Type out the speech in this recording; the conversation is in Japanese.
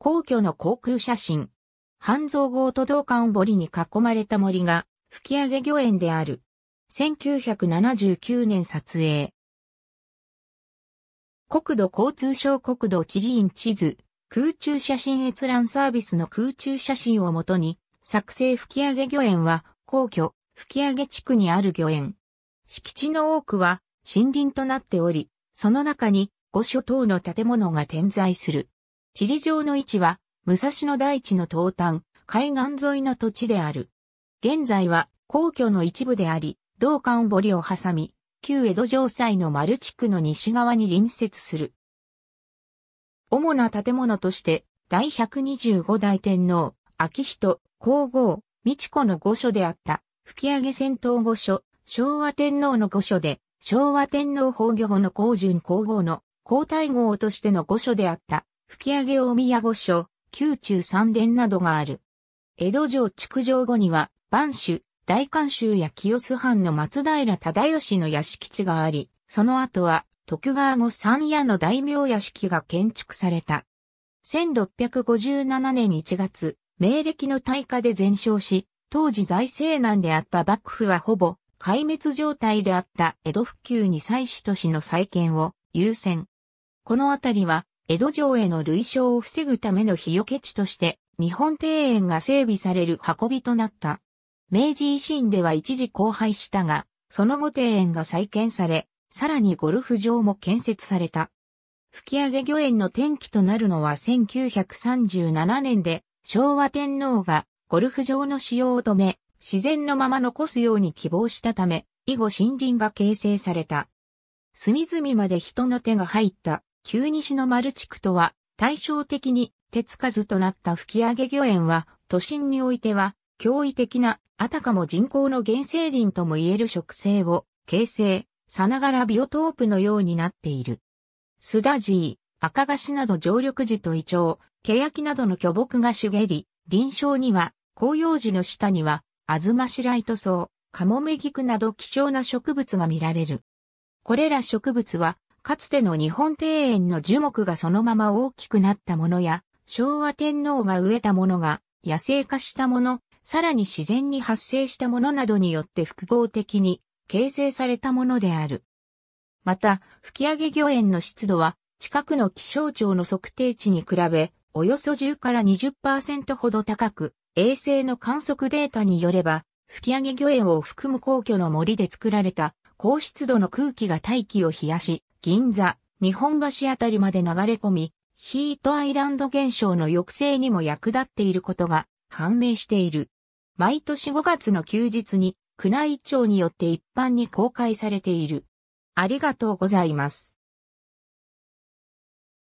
皇居の航空写真。半蔵号都道館堀に囲まれた森が、吹上御苑である。1979年撮影。国土交通省国土地理院地図、空中写真閲覧サービスの空中写真をもとに、作成吹上御苑は、皇居、吹上地区にある御苑。敷地の多くは森林となっており、その中に御所等の建物が点在する。地理上の位置は、武蔵野大地の東端、海岸沿いの土地である。現在は、皇居の一部であり、道館堀を挟み、旧江戸城西の丸地区の西側に隣接する。主な建物として、第125代天皇、昭仁、皇后、美智子の御所であった、吹上戦闘御所、昭和天皇の御所で、昭和天皇崩御後の皇順皇后の皇太后としての御所であった、吹上大宮御所、宮中三殿などがある。江戸城築城後には、万州、大観州や清洲藩の松平忠義の屋敷地があり、その後は、徳川後三夜の大名屋敷が建築された。1657年1月、明暦の大火で全焼し、当時財政難であった幕府はほぼ壊滅状態であった江戸復旧に際し都市の再建を優先。この辺りは江戸城への類焼を防ぐための火除け地として、日本庭園が整備される運びとなった。明治維新では一時荒廃したが、その後庭園が再建され、さらにゴルフ場も建設された。吹上御苑の転機となるのは1937年で、昭和天皇がゴルフ場の使用を止め、自然のまま残すように希望したため、以後森林が形成された。隅々まで人の手が入った旧西の丸地区とは、対照的に手つかずとなった吹上御苑は、都心においては、驚異的な、あたかも人口の原生林とも言える植生を、形成、さながらビオトープのようになっている。スダジー、赤菓子など常緑樹とイチョウ、ケヤキなどの巨木が茂り、林床には、紅葉樹の下には、アズマシライトソウ、カモメギクなど希少な植物が見られる。これら植物はかつての日本庭園の樹木がそのまま大きくなったものや、昭和天皇が植えたものが野生化したもの、さらに自然に発生したものなどによって複合的に形成されたものである。また、吹上漁園の湿度は、近くの気象庁の測定値に比べ、およそ10から20%ほど高く、衛星の観測データによれば、吹上漁園を含む皇居の森で作られた高湿度の空気が大気を冷やし、銀座、日本橋あたりまで流れ込み、ヒートアイランド現象の抑制にも役立っていることが判明している。毎年5月の休日に宮内庁によって一般に公開されている。ありがとうございます。